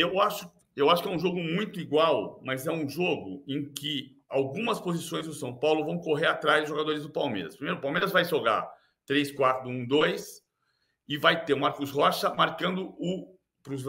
eu acho, eu acho que é um jogo muito igual, mas é um jogo em que algumas posições do São Paulo vão correr atrás dos jogadores do Palmeiras. Primeiro, o Palmeiras vai jogar 3-4-1-2 e vai ter o Marcos Rocha marcando o.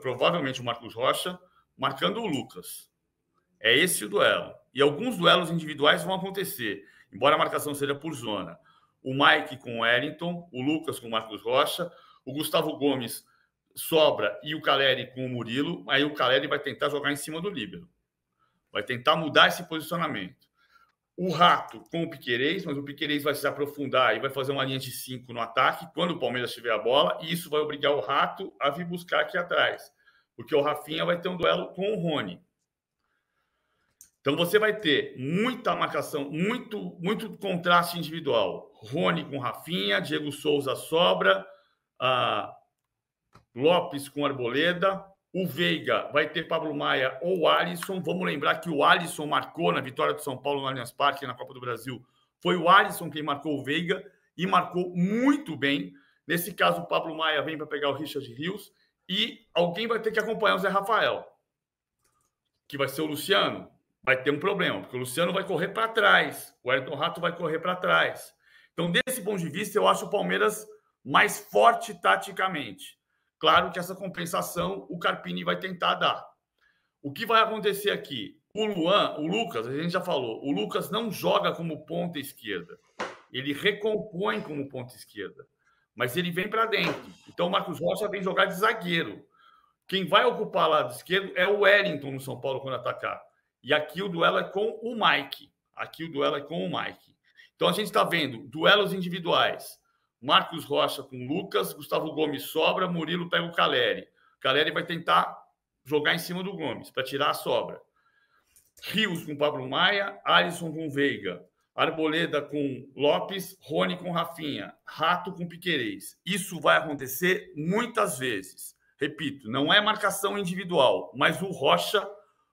Provavelmente o Marcos Rocha marcando o Lucas. É esse o duelo. E alguns duelos individuais vão acontecer, embora a marcação seja por zona. O Mike com o Wellington, o Lucas com o Marcos Rocha, o Gustavo Gomes sobra e o Caleri com o Murilo, aí o Caleri vai tentar jogar em cima do líbero. Vai tentar mudar esse posicionamento. O Rato com o Piquerez, mas o Piquerez vai se aprofundar e vai fazer uma linha de cinco no ataque quando o Palmeiras tiver a bola, e isso vai obrigar o Rato a vir buscar aqui atrás, porque o Rafinha vai ter um duelo com o Rony. Então você vai ter muita marcação, muito muito contraste individual. Rony com Rafinha, Diego Souza sobra, ah, Lopes com Arboleda. O Veiga vai ter Pablo Maia ou Alisson. Vamos lembrar que o Alisson marcou na vitória do São Paulo no Allianz Parque, na Copa do Brasil. Foi o Alisson quem marcou o Veiga e marcou muito bem. Nesse caso, o Pablo Maia vem para pegar o Richard Rios e alguém vai ter que acompanhar o Zé Rafael, que vai ser o Luciano. Vai ter um problema, porque o Luciano vai correr para trás, o Ayrton Rato vai correr para trás. Então, desse ponto de vista, eu acho o Palmeiras mais forte taticamente. Claro que essa compensação o Carpini vai tentar dar. O que vai acontecer aqui? O Luan, o Lucas, a gente já falou, o Lucas não joga como ponta esquerda. Ele recompõe como ponta esquerda. Mas ele vem para dentro. Então o Marcos Rocha vem jogar de zagueiro. Quem vai ocupar lado esquerdo é o Wellington no São Paulo quando atacar. E aqui o duelo é com o Mike. Aqui o duelo é com o Mike. Então a gente está vendo duelos individuais. Marcos Rocha com Lucas, Gustavo Gomes sobra, Murilo pega o Caleri. O Caleri vai tentar jogar em cima do Gomes para tirar a sobra. Rios com Pablo Maia, Alisson com Veiga, Arboleda com Lopes, Rony com Rafinha, Rato com Piquerez. Isso vai acontecer muitas vezes. Repito, não é marcação individual, mas o Rocha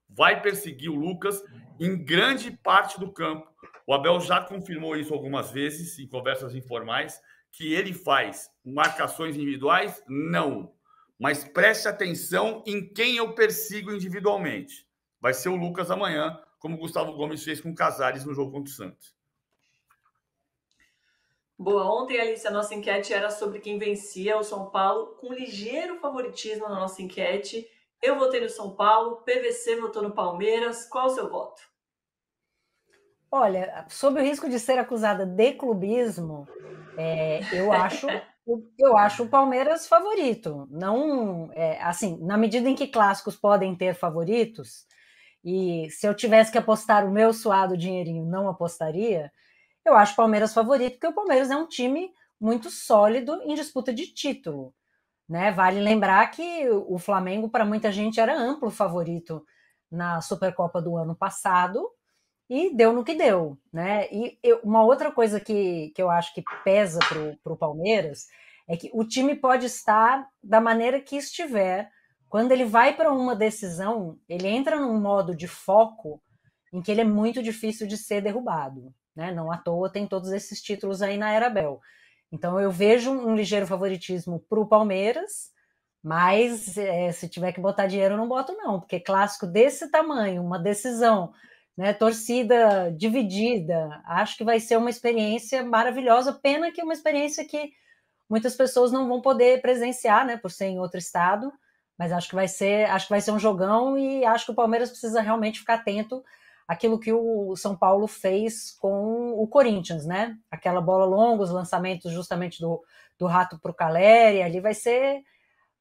vai perseguir o Lucas em grande parte do campo. O Abel já confirmou isso algumas vezes em conversas informais que ele faz marcações individuais? Não. Mas preste atenção em quem eu persigo individualmente. Vai ser o Lucas amanhã, como o Gustavo Gomes fez com o Casares no jogo contra o Santos. Boa, ontem, Alice, a nossa enquete era sobre quem vencia o São Paulo, com ligeiro favoritismo na nossa enquete. Eu votei no São Paulo, PVC votou no Palmeiras. Qual o seu voto? Olha, sob o risco de ser acusada de clubismo, é, eu acho eu acho o Palmeiras favorito. Não, é, assim, na medida em que clássicos podem ter favoritos, e se eu tivesse que apostar o meu suado dinheirinho, não apostaria. Eu acho o Palmeiras favorito, porque o Palmeiras é um time muito sólido em disputa de título. Né? Vale lembrar que o Flamengo, para muita gente, era amplo favorito na Supercopa do ano passado, e deu no que deu, né? E eu, uma outra coisa que, que eu acho que pesa para o Palmeiras é que o time pode estar da maneira que estiver. Quando ele vai para uma decisão, ele entra num modo de foco em que ele é muito difícil de ser derrubado. Né? Não à toa tem todos esses títulos aí na Era Bel. Então eu vejo um ligeiro favoritismo para o Palmeiras, mas é, se tiver que botar dinheiro, eu não boto, não, porque clássico desse tamanho, uma decisão né? Torcida dividida. Acho que vai ser uma experiência maravilhosa. Pena que é uma experiência que muitas pessoas não vão poder presenciar, né? Por ser em outro estado. Mas acho que vai ser, acho que vai ser um jogão e acho que o Palmeiras precisa realmente ficar atento àquilo que o São Paulo fez com o Corinthians, né? Aquela bola longa, os lançamentos justamente do, do Rato para o Caleri, ali vai ser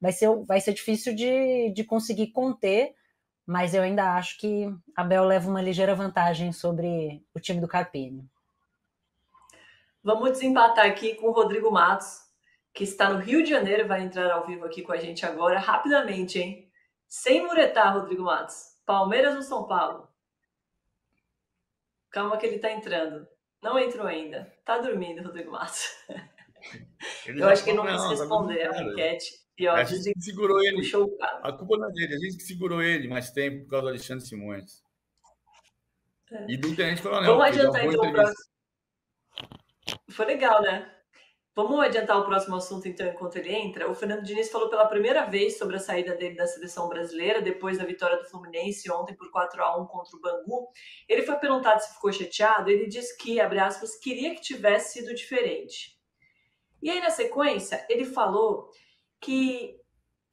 vai ser, vai ser difícil de, de conseguir conter, mas eu ainda acho que a Bel leva uma ligeira vantagem sobre o time do Carpini. Vamos desempatar aqui com o Rodrigo Matos, que está no Rio de Janeiro, e vai entrar ao vivo aqui com a gente agora, rapidamente, hein? Sem muretar, Rodrigo Matos. Palmeiras ou São Paulo? Calma que ele está entrando. Não entrou ainda. Está dormindo, Rodrigo Matos. Ele eu acho que ele tá não quis tá responder a enquete. E, é a gente que segurou ele. Puxou... A culpa não é dele, a gente que segurou ele mais tempo por causa do Alexandre Simões. É. E do Tenente Coronel. Vamos adiantar então o próximo. Foi legal, né? Vamos adiantar o próximo assunto, então, enquanto ele entra. O Fernando Diniz falou pela primeira vez sobre a saída dele da seleção brasileira, depois da vitória do Fluminense ontem por 4 a 1 contra o Bangu. Ele foi perguntado se ficou chateado. Ele disse que, abre aspas, queria que tivesse sido diferente. E aí, na sequência, ele falou que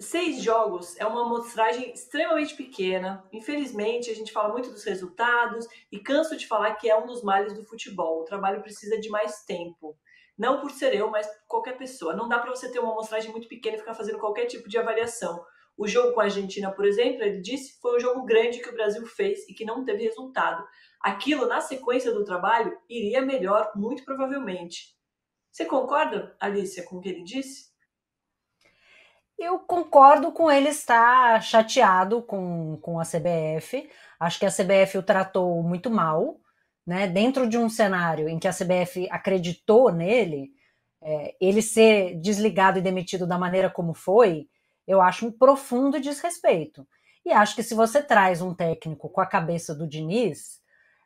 seis jogos é uma amostragem extremamente pequena. Infelizmente, a gente fala muito dos resultados e canso de falar que é um dos males do futebol. O trabalho precisa de mais tempo. Não por ser eu, mas qualquer pessoa. Não dá para você ter uma amostragem muito pequena e ficar fazendo qualquer tipo de avaliação. O jogo com a Argentina, por exemplo, ele disse, foi um jogo grande que o Brasil fez e que não teve resultado. Aquilo, na sequência do trabalho, iria melhor, muito provavelmente. Você concorda, Alicia, com o que ele disse? Eu concordo com ele estar chateado com, com a CBF. Acho que a CBF o tratou muito mal, né? Dentro de um cenário em que a CBF acreditou nele, é, ele ser desligado e demitido da maneira como foi, eu acho um profundo desrespeito. E acho que se você traz um técnico com a cabeça do Diniz,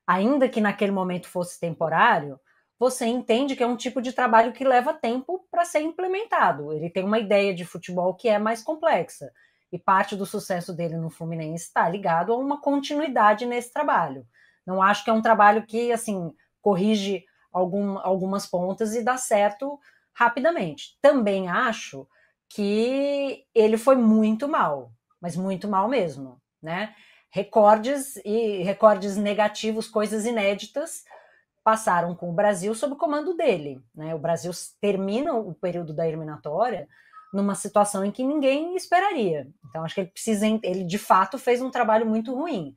ainda que naquele momento fosse temporário, você entende que é um tipo de trabalho que leva tempo para ser implementado. Ele tem uma ideia de futebol que é mais complexa. E parte do sucesso dele no Fluminense está ligado a uma continuidade nesse trabalho. Não acho que é um trabalho que, assim, corrige algum, algumas pontas e dá certo rapidamente. Também acho que ele foi muito mal, mas muito mal mesmo, né? Recordes e recordes negativos, coisas inéditas, passaram com o Brasil sob o comando dele. Né? O Brasil termina o período da eliminatória numa situação em que ninguém esperaria. Então acho que ele precisa, ele de fato fez um trabalho muito ruim.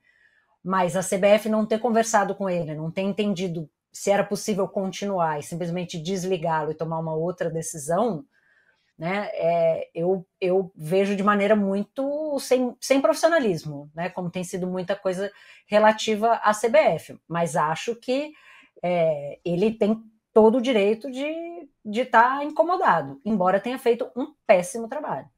Mas a CBF não ter conversado com ele, não ter entendido se era possível continuar e simplesmente desligá-lo e tomar uma outra decisão, né? É, eu, eu vejo de maneira muito sem, sem profissionalismo, né? Como tem sido muita coisa relativa à CBF. Mas acho que é, ele tem todo o direito de estar tá incomodado, embora tenha feito um péssimo trabalho.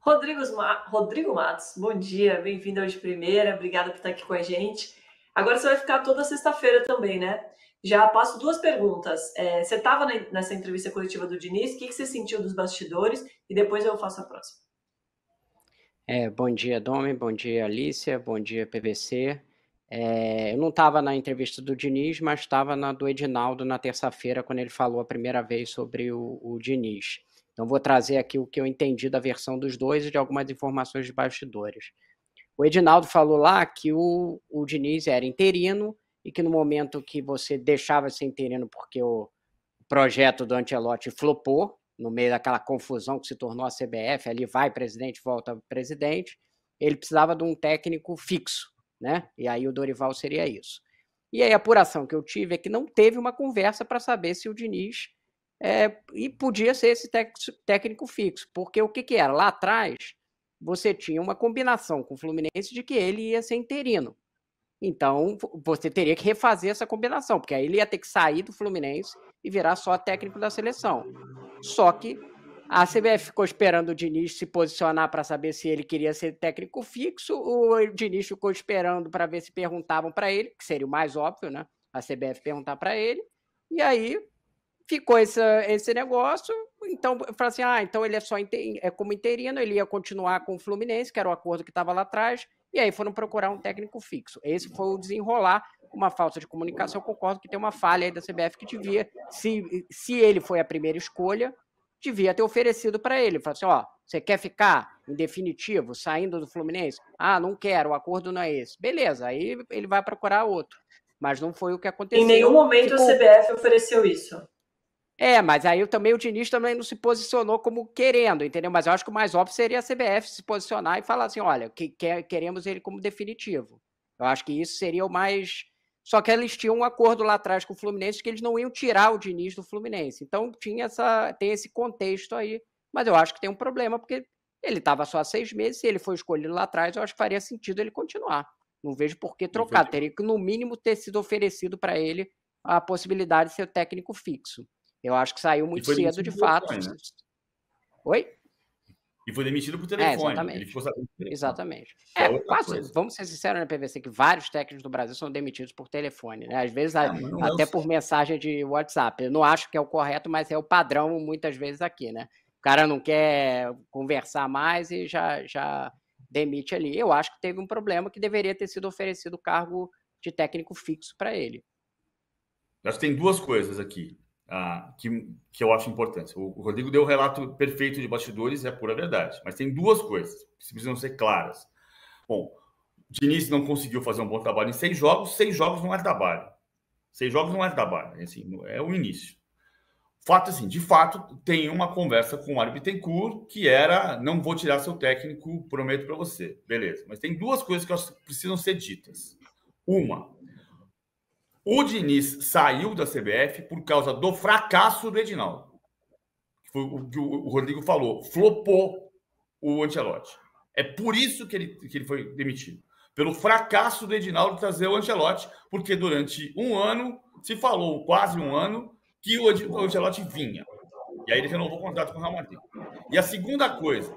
Rodrigo, Rodrigo Matos, bom dia, bem-vindo ao de primeira, obrigada por estar aqui com a gente. Agora você vai ficar toda sexta-feira também, né? Já passo duas perguntas. É, você estava nessa entrevista coletiva do Diniz, o que, que você sentiu dos bastidores? E depois eu faço a próxima. É, bom dia, Domi, bom dia, Alícia, bom dia, PVC. É, eu não estava na entrevista do Diniz, mas estava na do Edinaldo na terça-feira, quando ele falou a primeira vez sobre o, o Diniz. Então, vou trazer aqui o que eu entendi da versão dos dois e de algumas informações de bastidores. O Edinaldo falou lá que o, o Diniz era interino e que no momento que você deixava ser interino porque o projeto do Antelote flopou, no meio daquela confusão que se tornou a CBF, ali vai presidente, volta presidente, ele precisava de um técnico fixo né? E aí o Dorival seria isso. E aí a apuração que eu tive é que não teve uma conversa para saber se o Diniz é, e podia ser esse técnico fixo, porque o que, que era? Lá atrás, você tinha uma combinação com o Fluminense de que ele ia ser interino. Então, você teria que refazer essa combinação, porque aí ele ia ter que sair do Fluminense e virar só técnico da seleção. Só que a CBF ficou esperando o Diniz se posicionar para saber se ele queria ser técnico fixo, o Diniz ficou esperando para ver se perguntavam para ele, que seria o mais óbvio, né? A CBF perguntar para ele. E aí ficou esse, esse negócio. Então, falou assim: ah, então ele é só é como interino, ele ia continuar com o Fluminense, que era o acordo que estava lá atrás, e aí foram procurar um técnico fixo. Esse foi o desenrolar, uma falta de comunicação. Eu concordo que tem uma falha aí da CBF que devia, se, se ele foi a primeira escolha, devia ter oferecido para ele. Falar assim, ó, você quer ficar em definitivo, saindo do Fluminense? Ah, não quero, o acordo não é esse. Beleza, aí ele vai procurar outro. Mas não foi o que aconteceu. Em nenhum momento a o CBF ofereceu isso. É, mas aí também o Diniz também não se posicionou como querendo, entendeu? Mas eu acho que o mais óbvio seria a CBF se posicionar e falar assim, olha, que, que, queremos ele como definitivo. Eu acho que isso seria o mais só que eles tinham um acordo lá atrás com o Fluminense que eles não iam tirar o Diniz do Fluminense. Então tinha essa, tem esse contexto aí. Mas eu acho que tem um problema, porque ele estava só há seis meses, se ele foi escolhido lá atrás, eu acho que faria sentido ele continuar. Não vejo por que trocar. Entendi. Teria que, no mínimo, ter sido oferecido para ele a possibilidade de ser técnico fixo. Eu acho que saiu muito cedo, de fato. Né? Oi? E foi demitido por é, telefone. É, exatamente. Ele ficou sabendo exatamente. É, é quase, coisa. vamos ser sinceros, na né, PVC, que vários técnicos do Brasil são demitidos por telefone, né? Às vezes até por mensagem de WhatsApp. Eu não acho que é o correto, mas é o padrão muitas vezes aqui, né? O cara não quer conversar mais e já, já demite ali. Eu acho que teve um problema que deveria ter sido oferecido o cargo de técnico fixo para ele. Acho que tem duas coisas aqui ah, que, que eu acho importante. O, o Rodrigo deu o um relato perfeito de bastidores, é pura verdade. Mas tem duas coisas que precisam ser claras. Bom, o Diniz não conseguiu fazer um bom trabalho em seis jogos, seis jogos não é trabalho. Seis jogos não é trabalho, é assim, é o início. Fato é assim, de fato, tem uma conversa com o Mário que era não vou tirar seu técnico, prometo para você. Beleza. Mas tem duas coisas que precisam ser ditas. Uma, o Diniz saiu da CBF por causa do fracasso do Edinaldo. Foi o que o Rodrigo falou. Flopou o Ancelotti. É por isso que ele, que ele foi demitido. Pelo fracasso do Edinaldo trazer o Ancelotti, porque durante um ano, se falou quase um ano, que o Ancelotti vinha. E aí ele renovou o contrato com o Real Madrid. E a segunda coisa,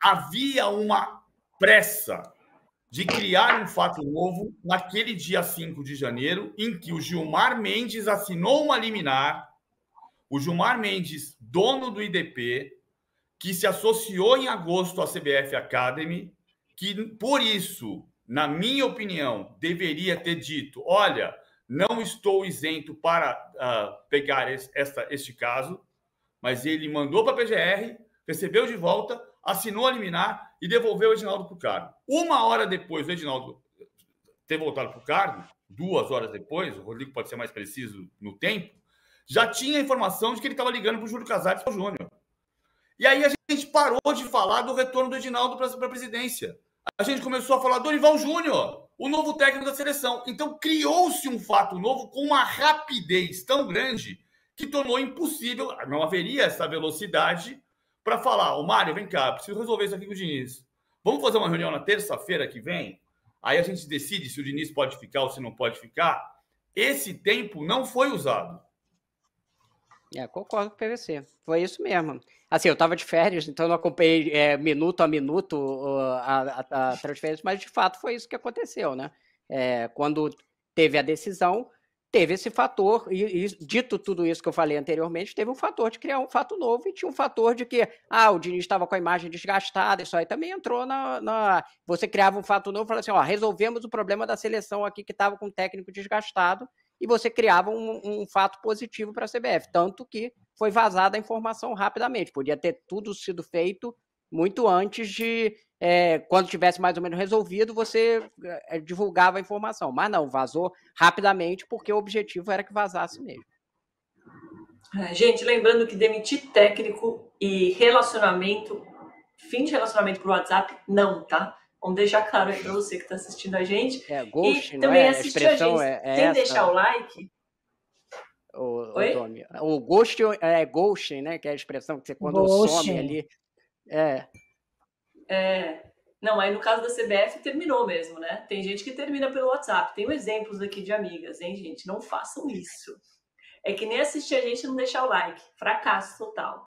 havia uma pressa de criar um fato novo naquele dia 5 de janeiro, em que o Gilmar Mendes assinou uma liminar, o Gilmar Mendes, dono do IDP, que se associou em agosto à CBF Academy, que por isso, na minha opinião, deveria ter dito: olha, não estou isento para uh, pegar esse, esta, este caso, mas ele mandou para a PGR, recebeu de volta, assinou a liminar e devolveu o Edinaldo para o cargo. Uma hora depois do Edinaldo ter voltado para o cargo, duas horas depois, o Rodrigo pode ser mais preciso no tempo, já tinha a informação de que ele estava ligando para o Júlio Casares e para o Júnior. E aí a gente parou de falar do retorno do Edinaldo para a presidência. A gente começou a falar do Dorival Júnior, o novo técnico da seleção. Então criou-se um fato novo com uma rapidez tão grande que tornou impossível, não haveria essa velocidade para falar: o Mário, vem cá, preciso resolver isso aqui com o Diniz. Vamos fazer uma reunião na terça-feira que vem? Aí a gente decide se o Diniz pode ficar ou se não pode ficar. Esse tempo não foi usado. É, concordo com o PVC. Foi isso mesmo. Assim, eu estava de férias, então não acompanhei é, minuto a minuto uh, a, a, a, transferência, mas de fato foi isso que aconteceu, né? É, quando teve a decisão, teve esse fator, e, e, dito tudo isso que eu falei anteriormente, teve um fator de criar um fato novo, e tinha um fator de que, ah, o Diniz estava com a imagem desgastada, isso aí também entrou na, na... Você criava um fato novo, falava assim, ó, resolvemos o problema da seleção aqui que estava com o técnico desgastado, e você criava um, um fato positivo para a CBF, tanto que foi vazada a informação rapidamente, podia ter tudo sido feito muito antes de é, quando tivesse mais ou menos resolvido, você eh, divulgava a informação. Mas não, vazou rapidamente, porque o objetivo era que vazasse mesmo. É, gente, lembrando que demitir técnico e relacionamento, fim de relacionamento por WhatsApp, não, tá? Vamos deixar claro aí para você que está assistindo a gente. É, ghost, e também é? assistir a, a gente. É, é Sem deixar o like. O, Oi? O, Tommy. o ghost é ghosting, né? Que é a expressão que você quando some ali. É, é. Não, aí no caso da CBF terminou mesmo, né? Tem gente que termina pelo WhatsApp. Tenho exemplos aqui de amigas, hein, gente? Não façam isso. É que nem assistir a gente e não deixar o like. Fracasso total.